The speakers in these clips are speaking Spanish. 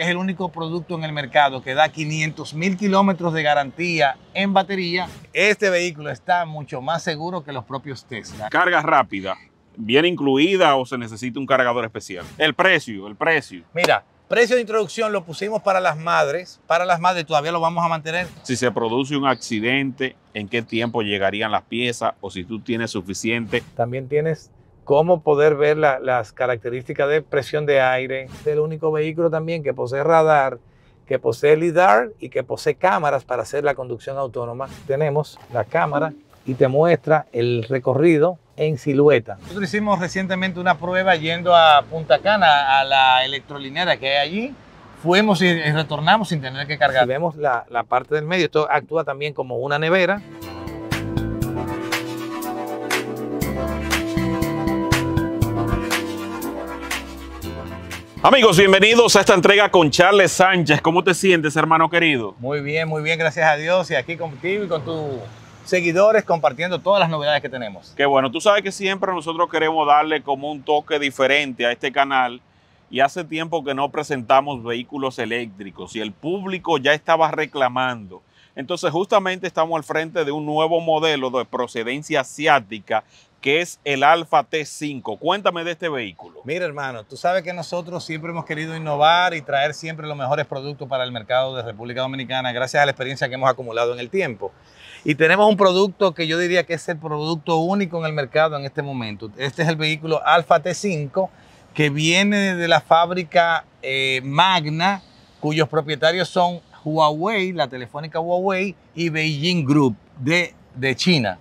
es el único producto en el mercado que da 500 mil kilómetros de garantía en batería, este vehículo está mucho más seguro que los propios Tesla. Carga rápida, bien incluida o se necesita un cargador especial. El precio, el precio. Mira, precio de introducción lo pusimos para las madres. Para las madres todavía lo vamos a mantener. Si se produce un accidente, ¿en qué tiempo llegarían las piezas? O si tú tienes suficiente. También tienes cómo poder ver las características de presión de aire. Es el único vehículo también que posee radar, que posee lidar y que posee cámaras para hacer la conducción autónoma. Tenemos la cámara y te muestra el recorrido en silueta. Nosotros hicimos recientemente una prueba yendo a Punta Cana, a la electrolinera que hay allí. Fuimos y retornamos sin tener que cargar. vemos la, la parte del medio, esto actúa también como una nevera. Amigos, bienvenidos a esta entrega con Charles Sánchez. ¿Cómo te sientes, hermano querido? Muy bien, muy bien, gracias a Dios. Y aquí contigo y con tus seguidores compartiendo todas las novedades que tenemos. Qué bueno, tú sabes que siempre nosotros queremos darle como un toque diferente a este canal. Y hace tiempo que no presentamos vehículos eléctricos y el público ya estaba reclamando. Entonces justamente estamos al frente de un nuevo modelo de procedencia asiática que es el Alfa T5. Cuéntame de este vehículo. Mira, hermano, tú sabes que nosotros siempre hemos querido innovar y traer siempre los mejores productos para el mercado de República Dominicana, gracias a la experiencia que hemos acumulado en el tiempo. Y tenemos un producto que yo diría que es el producto único en el mercado en este momento. Este es el vehículo Alfa T5 que viene de la fábrica eh, Magna, cuyos propietarios son Huawei, la telefónica Huawei y Beijing Group de, de China.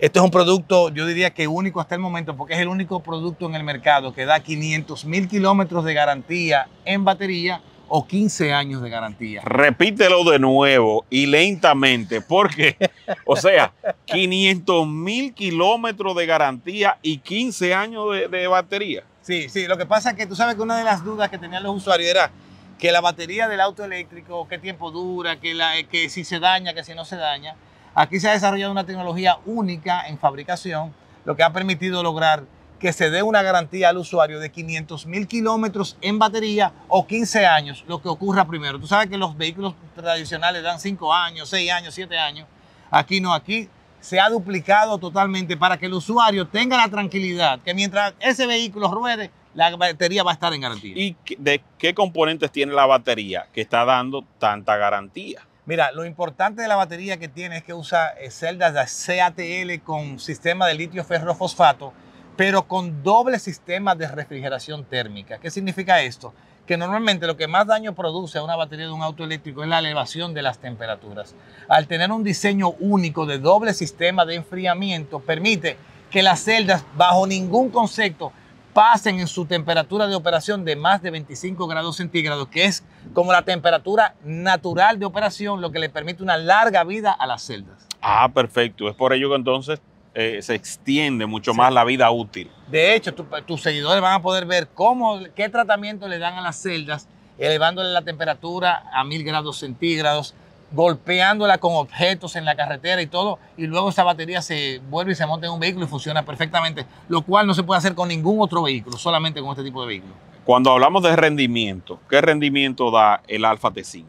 Este es un producto, yo diría que único hasta el momento, porque es el único producto en el mercado que da 500 mil kilómetros de garantía en batería o 15 años de garantía. Repítelo de nuevo y lentamente, porque, o sea, 500 mil kilómetros de garantía y 15 años de, batería. Sí, sí, lo que pasa es que tú sabes que una de las dudas que tenían los usuarios era que la batería del auto eléctrico, qué tiempo dura, que, la, eh, que si se daña, que si no se daña. Aquí se ha desarrollado una tecnología única en fabricación, lo que ha permitido lograr que se dé una garantía al usuario de 500 mil kilómetros en batería o 15 años, lo que ocurra primero. Tú sabes que los vehículos tradicionales dan 5 años, 6 años, 7 años. Aquí no, aquí se ha duplicado totalmente para que el usuario tenga la tranquilidad que mientras ese vehículo ruede, la batería va a estar en garantía. ¿Y de qué componentes tiene la batería que está dando tanta garantía? Mira, lo importante de la batería que tiene es que usa eh, celdas de CATL con sistema de litio ferrofosfato, pero con doble sistema de refrigeración térmica. ¿Qué significa esto? que normalmente lo que más daño produce a una batería de un auto eléctrico es la elevación de las temperaturas. Al tener un diseño único de doble sistema de enfriamiento, permite que las celdas, bajo ningún concepto, pasen en su temperatura de operación de más de 25 grados centígrados, que es como la temperatura natural de operación, lo que le permite una larga vida a las celdas. Ah, perfecto. Es por ello que entonces eh, se extiende mucho más la vida útil. De hecho, tus seguidores van a poder ver cómo, qué tratamiento le dan a las celdas, elevándole la temperatura a 1000 grados centígrados, golpeándola con objetos en la carretera y todo, y luego esa batería se vuelve y se monta en un vehículo y funciona perfectamente, lo cual no se puede hacer con ningún otro vehículo, solamente con este tipo de vehículo. Cuando hablamos de rendimiento, ¿qué rendimiento da el Alfa T5?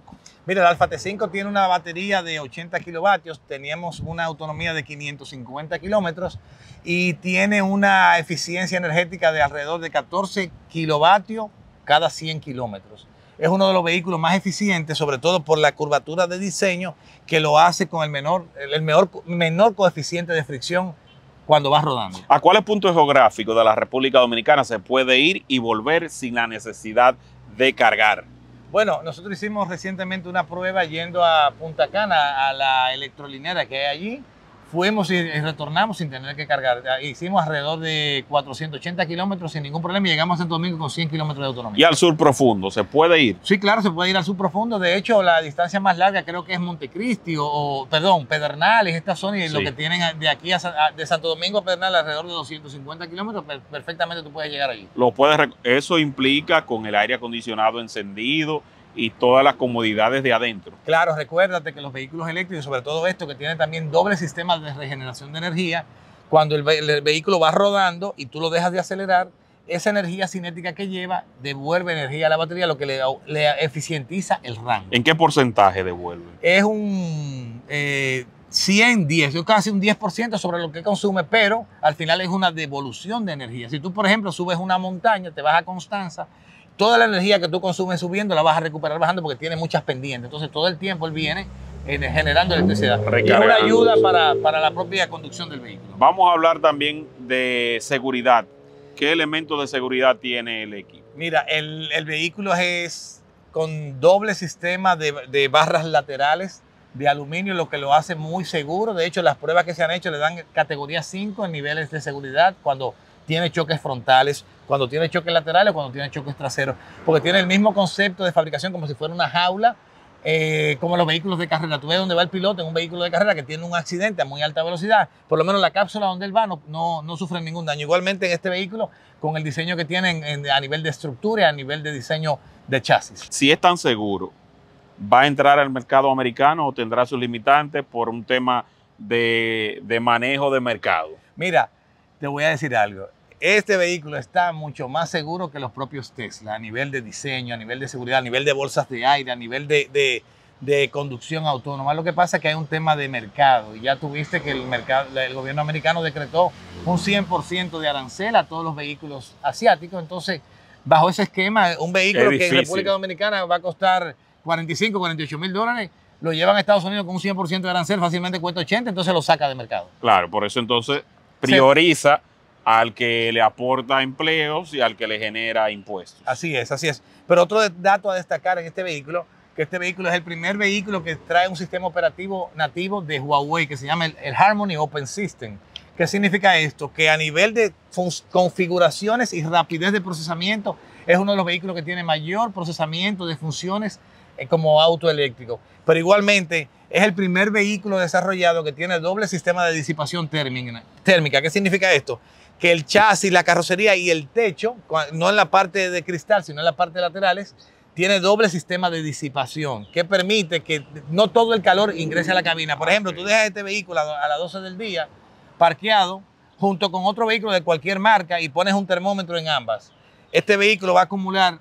Mira, el Alfa T5 tiene una batería de 80 kilovatios, teníamos una autonomía de 550 kilómetros y tiene una eficiencia energética de alrededor de 14 kilovatios cada 100 kilómetros es uno de los vehículos más eficientes, sobre todo por la curvatura de diseño que lo hace con el menor, el menor, menor coeficiente de fricción cuando vas rodando. ¿A cuáles puntos geográficos de la República Dominicana se puede ir y volver sin la necesidad de cargar? Bueno, nosotros hicimos recientemente una prueba yendo a Punta Cana, a la electrolinera que hay allí, fuimos y retornamos sin tener que cargar. Hicimos alrededor de 480 kilómetros sin ningún problema y llegamos a Santo Domingo con 100 kilómetros de autonomía. ¿Y al sur profundo? ¿Se puede ir? Sí, claro, se puede ir al sur profundo. De hecho, la distancia más larga creo que es Montecristi o, perdón, Pedernales, esta zona y lo que tienen de aquí a, de Santo Domingo a Pedernales alrededor de 250 kilómetros, perfectamente tú puedes llegar allí. Lo puedes, eso implica con el aire acondicionado encendido, y todas las comodidades de adentro. Claro, recuérdate que los vehículos eléctricos, sobre todo esto que tiene también doble sistema de regeneración de energía, cuando el, vehículo va rodando y tú lo dejas de acelerar, esa energía cinética que lleva devuelve energía a la batería, lo que le, le eficientiza el rango. ¿En qué porcentaje devuelve? Es un 110, eh, yo casi un 10% sobre lo que consume, pero al final es una devolución de energía. Si tú, por ejemplo, subes una montaña, te vas a Constanza, toda la energía que tú consumes subiendo la vas a recuperar bajando porque tiene muchas pendientes. Entonces todo el tiempo él viene eh, generando electricidad. es una ayuda para, la propia conducción del vehículo. Vamos a hablar también de seguridad. ¿Qué elementos de seguridad tiene el equipo? Mira, el, vehículo es con doble sistema de, de, barras laterales de aluminio, lo que lo hace muy seguro. De hecho, las pruebas que se han hecho le dan categoría 5 en niveles de seguridad cuando tiene choques frontales, cuando tiene choques laterales, cuando tiene choques traseros, porque tiene el mismo concepto de fabricación como si fuera una jaula, eh, como los vehículos de carrera. Tú ves dónde va el piloto en un vehículo de carrera que tiene un accidente a muy alta velocidad, por lo menos la cápsula donde él va no, sufre ningún daño. Igualmente en este vehículo, con el diseño que tienen a nivel de estructura y a nivel de diseño de chasis. Si es tan seguro, ¿va a entrar al mercado americano o tendrá sus limitantes por un tema de, de manejo de mercado? Mira, te voy a decir algo. Este vehículo está mucho más seguro que los propios Tesla a nivel de diseño, a nivel de seguridad, a nivel de bolsas de aire, a nivel de, conducción autónoma. Lo que pasa es que hay un tema de mercado y ya tuviste que el, mercado, el gobierno americano decretó un 100% de arancel a todos los vehículos asiáticos. Entonces, bajo ese esquema, un vehículo que en República Dominicana va a costar 45, 48 mil dólares, lo llevan a Estados Unidos con un 100% de arancel, fácilmente cuesta 80, entonces lo saca de mercado. Claro, por eso entonces prioriza al que le aporta empleos y al que le genera impuestos. Así es, así es. Pero otro dato a destacar en este vehículo, que este vehículo es el primer vehículo que trae un sistema operativo nativo de Huawei, que se llama el, Harmony Open System. ¿Qué significa esto? Que a nivel de configuraciones y rapidez de procesamiento, es uno de los vehículos que tiene mayor procesamiento de funciones eh, como auto eléctrico. Pero igualmente es el primer vehículo desarrollado que tiene doble sistema de disipación térmica. ¿Qué significa esto? que el chasis, la carrocería y el techo, no en la parte de cristal, sino en la parte laterales, tiene doble sistema de disipación que permite que no todo el calor ingrese a la cabina. Por ejemplo, tú dejas este vehículo a las 12 del día parqueado junto con otro vehículo de cualquier marca y pones un termómetro en ambas. Este vehículo va a acumular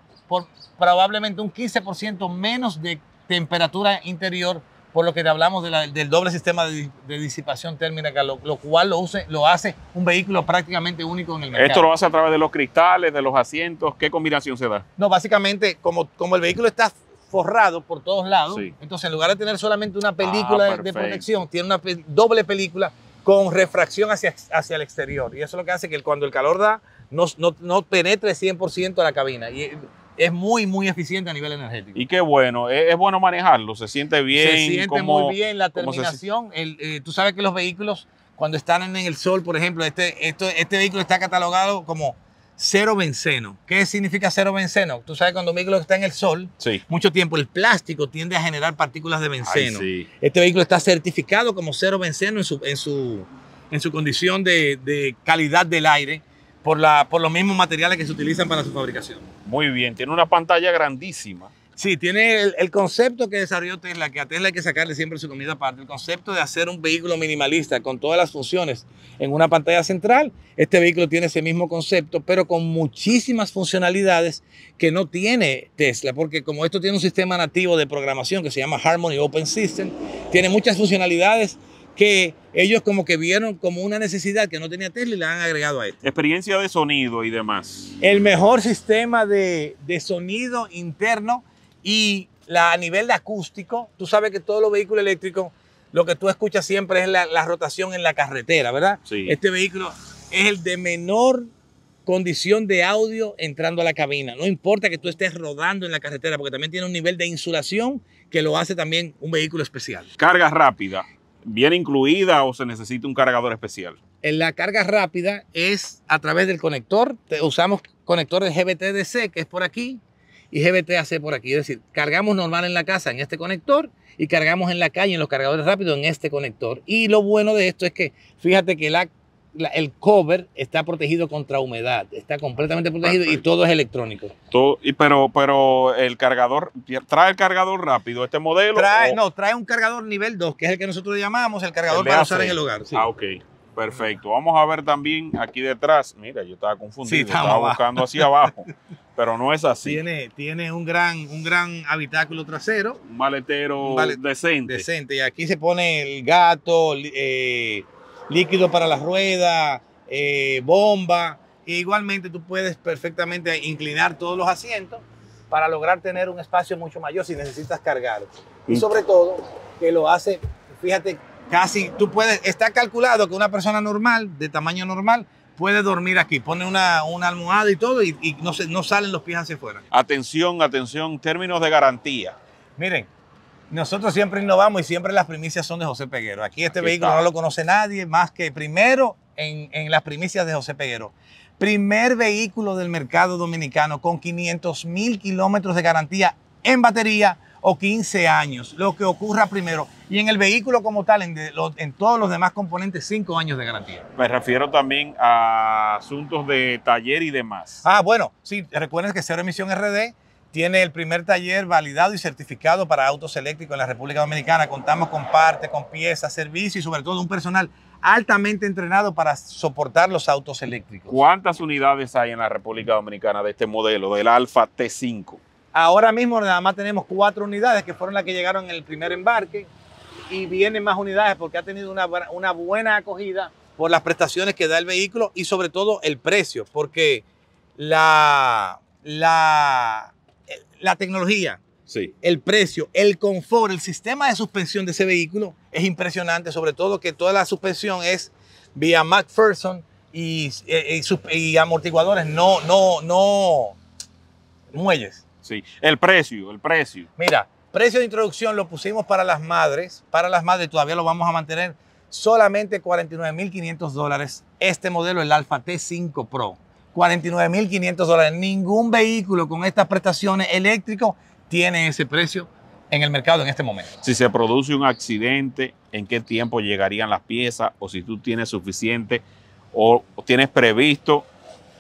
probablemente un 15% menos de temperatura interior por lo que te hablamos del doble sistema de, disipación térmica, lo, cual lo, hace un vehículo prácticamente único en el mercado. ¿Esto lo hace a través de los cristales, de los asientos? ¿Qué combinación se da? No, básicamente, como, el vehículo está forrado por todos lados, entonces en lugar de tener solamente una ah, película de protección, tiene una doble película con refracción hacia, hacia el exterior. Y eso es lo que hace que cuando el calor da, no, penetre 100% a la cabina es muy, muy eficiente a nivel energético. Y qué bueno, es, bueno manejarlo, se siente bien. Se siente muy bien la terminación. Eh, tú sabes que los vehículos, cuando están en el sol, por ejemplo, este, esto, este vehículo está catalogado como cero benceno. ¿Qué significa cero benceno? Tú sabes, cuando un vehículo está en el sol, mucho tiempo el plástico tiende a generar partículas de benceno. Este vehículo está certificado como cero benceno en su, en su, en su condición de, de calidad del aire por, la, por los mismos materiales que se utilizan para su fabricación. Muy bien, tiene una pantalla grandísima. Sí, tiene el, concepto que desarrolló Tesla, que a Tesla hay que sacarle siempre su comida aparte, el concepto de hacer un vehículo minimalista con todas las funciones en una pantalla central. Este vehículo tiene ese mismo concepto, pero con muchísimas funcionalidades que no tiene Tesla, porque como esto tiene un sistema nativo de programación que se llama Harmony Open System, tiene muchas funcionalidades que ellos como que vieron como una necesidad que no tenía Tesla y la han agregado a esto. Experiencia de sonido y demás. El mejor sistema de, sonido interno y a nivel de acústico. Tú sabes que todos los vehículos eléctricos, lo que tú escuchas siempre es la, la rotación en la carretera, ¿verdad? Sí. Este vehículo es el de menor condición de audio entrando a la cabina. No importa que tú estés rodando en la carretera, porque también tiene un nivel de insulación que lo hace también un vehículo especial. Carga rápida viene incluida o se necesita un cargador especial? En la carga rápida es a través del conector. Usamos conectores GBT-DC, que es por aquí, y GBT-AC por aquí. Es decir, cargamos normal en la casa en este conector y cargamos en la calle en los cargadores rápidos en este conector. Y lo bueno de esto es que, fíjate que la el cover está protegido contra humedad, está completamente protegido y todo es electrónico. pero, pero el cargador, trae el cargador rápido, este modelo. Trae, no, trae un cargador nivel 2, que es el que nosotros llamamos el cargador para usar en el hogar. Ah, ok. Perfecto. Vamos a ver también aquí detrás. Mira, yo estaba confundido, estaba buscando hacia abajo, pero no es así. Tiene, un, gran, un gran habitáculo trasero. Un maletero decente. Decente. Y aquí se pone el gato, eh, líquido para la rueda eh, bomba. E igualmente tú puedes perfectamente inclinar todos los asientos para lograr tener un espacio mucho mayor si necesitas cargar. Y sobre todo, que lo hace, fíjate, casi tú puedes, está calculado que una persona normal, de tamaño normal, puede dormir aquí. Pone una, almohada y todo y, no, se, no salen los pies hacia afuera. Atención, atención, términos de garantía. Miren, nosotros siempre innovamos y siempre las primicias son de José Peguero. Aquí este vehículo no lo conoce nadie más que primero en, las primicias de José Peguero. Primer vehículo del mercado dominicano con 500 mil kilómetros de garantía en batería o 15 años, lo que ocurra primero. Y en el vehículo como tal, en, en todos los demás componentes, 5 años de garantía. Me refiero también a asuntos de taller y demás. Ah, bueno, sí, recuerden que Cero Emisión RD tiene el primer taller validado y certificado para autos eléctricos en la República Dominicana. Contamos con partes, con piezas, servicios y sobre todo un personal altamente entrenado para soportar los autos eléctricos. ¿Cuántas unidades hay en la República Dominicana de este modelo, del Alfa T5? Ahora mismo nada más tenemos cuatro unidades que fueron las que llegaron en el primer embarque y vienen más unidades porque ha tenido una, buena acogida por las prestaciones que da el vehículo y sobre todo el precio, porque la, la la tecnología, el precio, el confort, el sistema de suspensión de ese vehículo es impresionante, sobre todo que toda la suspensión es vía McPherson eh, eh, y, amortiguadores, no, no, no muelles. Sí, el precio, el precio. Mira, precio de introducción lo pusimos para las madres, para las madres todavía lo vamos a mantener solamente 49.500 dólares. Este modelo, el Alfa T5 Pro. 49.500 dólares. Ningún vehículo con estas prestaciones eléctricas tiene ese precio en el mercado en este momento. Si se produce un accidente, ¿en qué tiempo llegarían las piezas? O si tú tienes suficiente o tienes previsto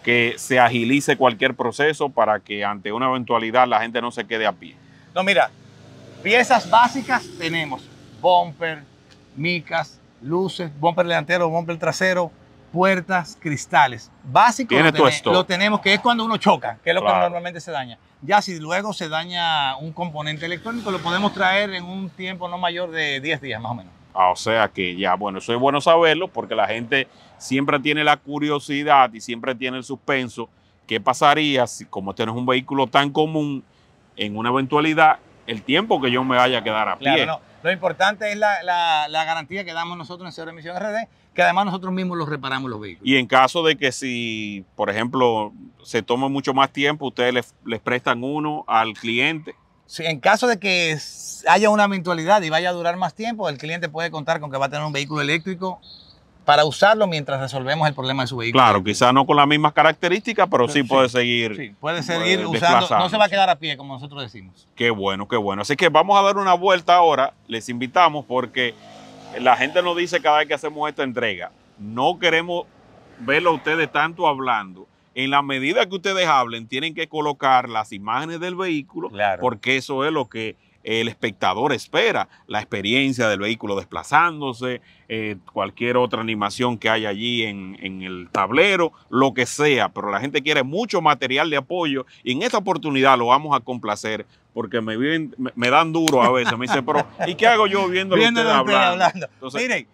que se agilice cualquier proceso para que ante una eventualidad la gente no se quede a pie. No, mira, piezas básicas tenemos. Bumper, micas, luces, bumper delantero, bumper trasero, puertas, cristales. Básico lo, tenemos, que es cuando uno choca, que es lo que normalmente se daña. Ya si luego se daña un componente electrónico, lo podemos traer en un tiempo no mayor de 10 días más o menos. Ah, o sea que ya, bueno, eso es bueno saberlo porque la gente siempre tiene la curiosidad y siempre tiene el suspenso. ¿Qué pasaría si, como este no es un vehículo tan común, en una eventualidad, el tiempo que yo me vaya a quedar a pie? Lo importante es la, la, garantía que damos nosotros en Cero Emisión RD, que además nosotros mismos los reparamos los vehículos. Y en caso de que si, por ejemplo, se tome mucho más tiempo, ustedes les, prestan uno al cliente. Sí, en caso de que haya una eventualidad y vaya a durar más tiempo, el cliente puede contar con que va a tener un vehículo eléctrico para usarlo mientras resolvemos el problema de su vehículo. Claro, quizás no con las mismas características, pero, sí, puede seguir. Sí, puede seguir eh, usando, no se va a quedar a pie, como nosotros decimos. Qué bueno, qué bueno. Así que vamos a dar una vuelta ahora, les invitamos porque la gente nos dice cada vez que hacemos esta entrega, no queremos verlo a ustedes tanto hablando. En la medida que ustedes hablen, tienen que colocar las imágenes del vehículo, porque eso es lo que el espectador espera, la experiencia del vehículo desplazándose, eh, cualquier otra animación que haya allí en, el tablero, lo que sea, pero la gente quiere mucho material de apoyo y en esta oportunidad lo vamos a complacer porque me, me, dan duro a veces, me dice, pero ¿y qué hago yo viendo lo usted hablando? hablando?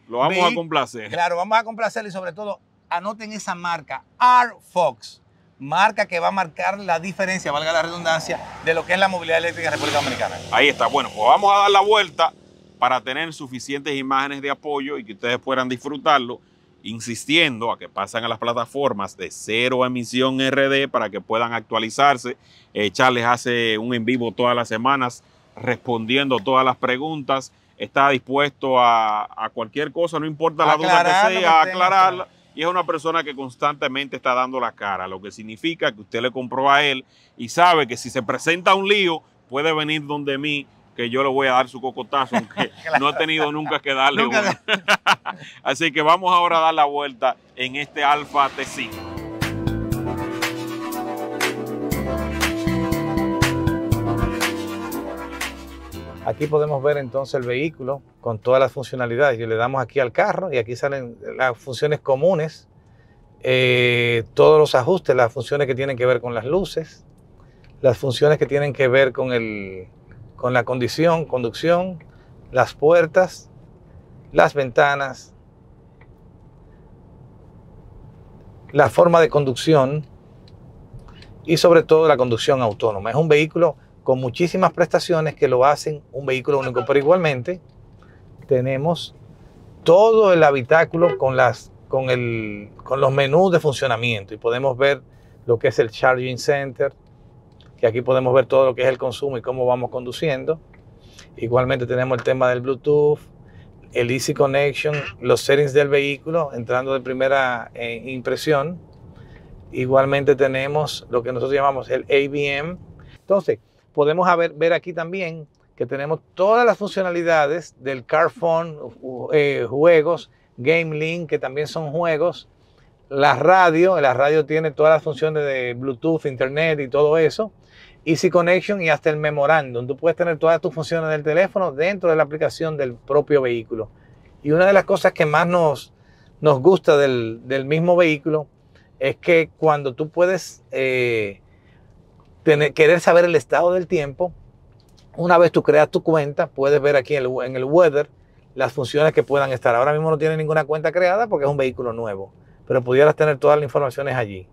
lo vamos a complacer. Claro, vamos a complacer y sobre todo anoten esa marca, R Fox marca que va a marcar la diferencia, valga la redundancia, de lo que es la movilidad eléctrica en República Dominicana. Ahí está. Bueno, pues vamos a dar la vuelta para tener suficientes imágenes de apoyo y que ustedes puedan disfrutarlo, insistiendo a que pasen a las plataformas de cero emisión RD para que puedan actualizarse. Eh, Charles hace un en vivo todas las semanas respondiendo todas las preguntas. Está dispuesto a, cualquier cosa, no importa la duda que sea, a aclararla y es una persona que constantemente está dando la cara, lo que significa que usted le compró a él y sabe que si se presenta un lío, puede venir donde mí que yo le voy a dar su cocotazo, aunque no he tenido nunca que darle. uno. Así que vamos ahora a dar la vuelta en este Alfa T5. Aquí podemos ver entonces el vehículo con todas las funcionalidades. Yo le damos aquí al carro y aquí salen las funciones comunes, eh, todos los ajustes, las funciones que tienen que ver con las luces, las funciones que tienen que ver con, el, con la condición, conducción, las puertas, las ventanas, la forma de conducción y sobre todo la conducción autónoma. Es un vehículo con muchísimas prestaciones que lo hacen un vehículo único. Pero igualmente tenemos todo el habitáculo con, las, con, el, con los menús de funcionamiento y podemos ver lo que es el charging center, que aquí podemos ver todo lo que es el consumo y cómo vamos conduciendo. Igualmente tenemos el tema del Bluetooth, el Easy Connection, los settings del vehículo, entrando de primera eh, impresión. Igualmente tenemos lo que nosotros llamamos el ABM. Entonces, podemos ver aquí también que tenemos todas las funcionalidades del Carphone, eh, juegos, Game Link, que también son juegos, la radio, la radio tiene todas las funciones de Bluetooth, Internet y todo eso, Easy Connection y hasta el memorándum. Tú puedes tener todas tus funciones del teléfono dentro de la aplicación del propio vehículo. Y una de las cosas que más nos, nos gusta del, mismo vehículo es que cuando tú puedes eh, querer saber el estado del tiempo. Una vez tú creas tu cuenta, puedes ver aquí en el, weather las funciones que puedan estar. Ahora mismo no tienes ninguna cuenta creada porque es un vehículo nuevo, pero pudieras tener todas las informaciones allí.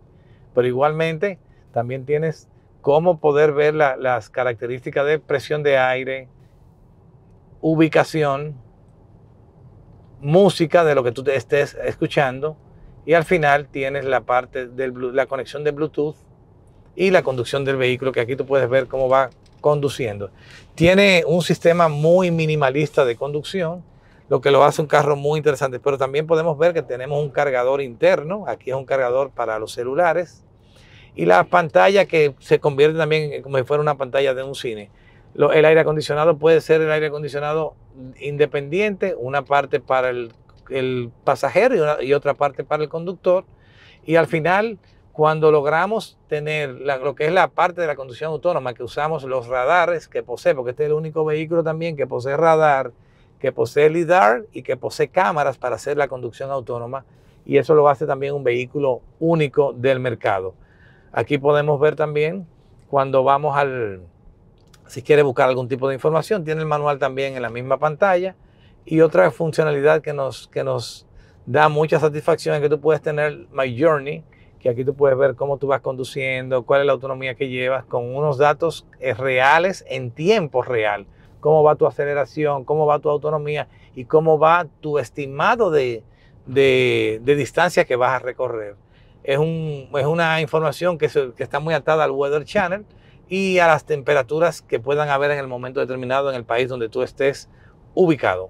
Pero igualmente también tienes cómo poder ver las características de presión de aire, ubicación, música de lo que tú estés escuchando y al final tienes la parte de la conexión de Bluetooth y la conducción del vehículo, que aquí tú puedes ver cómo va conduciendo. Tiene un sistema muy minimalista de conducción, lo que lo hace un carro muy interesante, pero también podemos ver que tenemos un cargador interno, aquí es un cargador para los celulares, y la pantalla que se convierte también como si fuera una pantalla de un cine. el aire acondicionado puede ser el aire acondicionado independiente, una parte para el, pasajero y otra parte para el conductor, y al final cuando logramos tener la, lo que es la parte de la conducción autónoma, que usamos los radares que posee, porque este es el único vehículo también que posee radar, que posee lidar y que posee cámaras para hacer la conducción autónoma, y eso lo hace también un vehículo único del mercado. Aquí podemos ver también cuando vamos al, si quiere buscar algún tipo de información, tiene el manual también en la misma pantalla. Y otra funcionalidad que nos, que nos da mucha satisfacción es que tú puedes tener My Journey, que aquí tú puedes ver cómo tú vas conduciendo, cuál es la autonomía que llevas, con unos datos eh, reales en tiempo real, cómo va tu aceleración, cómo va tu autonomía y cómo va tu estimado de, distancia que vas a recorrer. Es, una información que, que está muy atada al Weather Channel y a las temperaturas que puedan haber en el momento determinado en el país donde tú estés ubicado.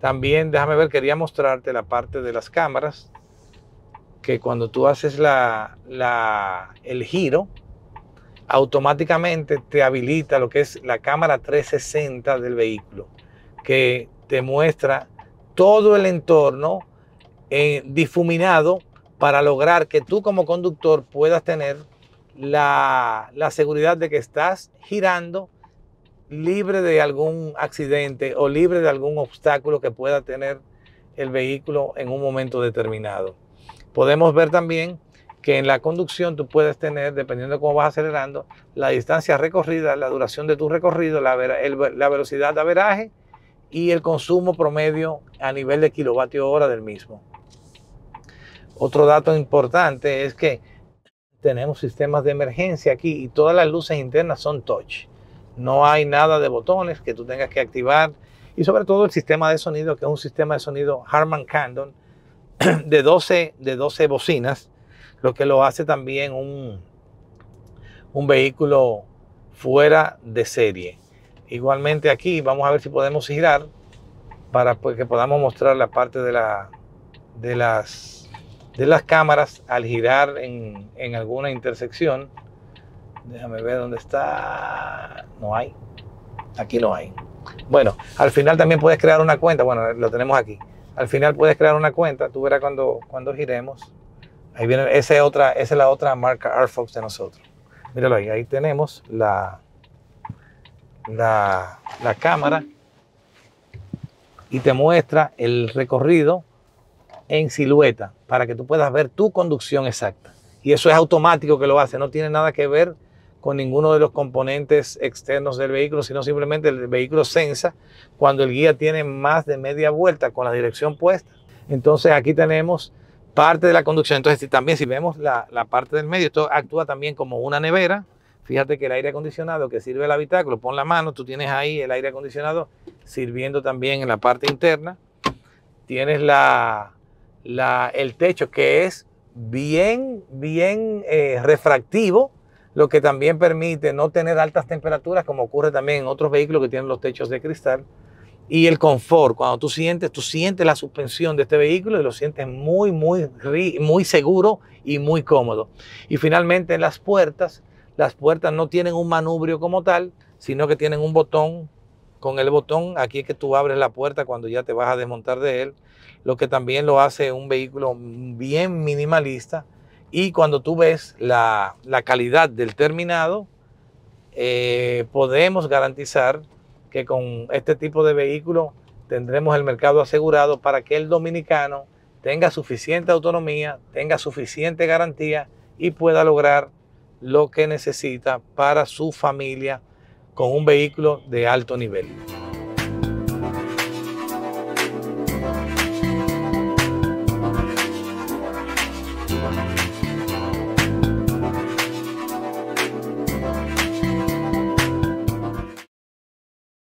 También déjame ver, quería mostrarte la parte de las cámaras que cuando tú haces la, el giro, automáticamente te habilita lo que es la cámara 360 del vehículo, que te muestra todo el entorno eh, difuminado para lograr que tú como conductor puedas tener la, la seguridad de que estás girando libre de algún accidente o libre de algún obstáculo que pueda tener el vehículo en un momento determinado. Podemos ver también que en la conducción tú puedes tener, dependiendo de cómo vas acelerando, la distancia recorrida, la duración de tu recorrido, la, velocidad de averaje y el consumo promedio a nivel de kilovatio hora del mismo. Otro dato importante es que tenemos sistemas de emergencia aquí y todas las luces internas son touch. No hay nada de botones que tú tengas que activar y sobre todo el sistema de sonido, que es un sistema de sonido Harman Kardon, de 12, de 12 bocinas, lo que lo hace también un, un vehículo fuera de serie. Igualmente aquí vamos a ver si podemos girar para pues, que podamos mostrar la parte de, la, de, las, de las cámaras al girar en, en alguna intersección. Déjame ver dónde está. No hay. Aquí no hay. Bueno, al final también puedes crear una cuenta. Bueno, lo tenemos aquí. Al final puedes crear una cuenta, tú verás cuando, cuando giremos. Ahí viene, esa es, otra, es la otra marca Artfox de nosotros. Míralo ahí, ahí tenemos la, la, la cámara y te muestra el recorrido en silueta para que tú puedas ver tu conducción exacta. Y eso es automático que lo hace, no tiene nada que ver con ninguno de los componentes externos del vehículo, sino simplemente el vehículo sensa cuando el guía tiene más de media vuelta con la dirección puesta. Entonces aquí tenemos parte de la conducción. Entonces también si vemos la, parte del medio, esto actúa también como una nevera. Fíjate que el aire acondicionado que sirve el habitáculo, pon la mano, tú tienes ahí el aire acondicionado sirviendo también en la parte interna. Tienes la, el techo que es bien, bien eh, refractivo lo que también permite no tener altas temperaturas como ocurre también en otros vehículos que tienen los techos de cristal. Y el confort, cuando tú sientes, tú sientes la suspensión de este vehículo y lo sientes muy, muy, muy seguro y muy cómodo. Y finalmente las puertas, las puertas no tienen un manubrio como tal, sino que tienen un botón. Con el botón, aquí es que tú abres la puerta cuando ya te vas a desmontar de él, lo que también lo hace un vehículo bien minimalista y cuando tú ves la, calidad del terminado, eh, podemos garantizar que con este tipo de vehículo tendremos el mercado asegurado para que el dominicano tenga suficiente autonomía, tenga suficiente garantía y pueda lograr lo que necesita para su familia con un vehículo de alto nivel.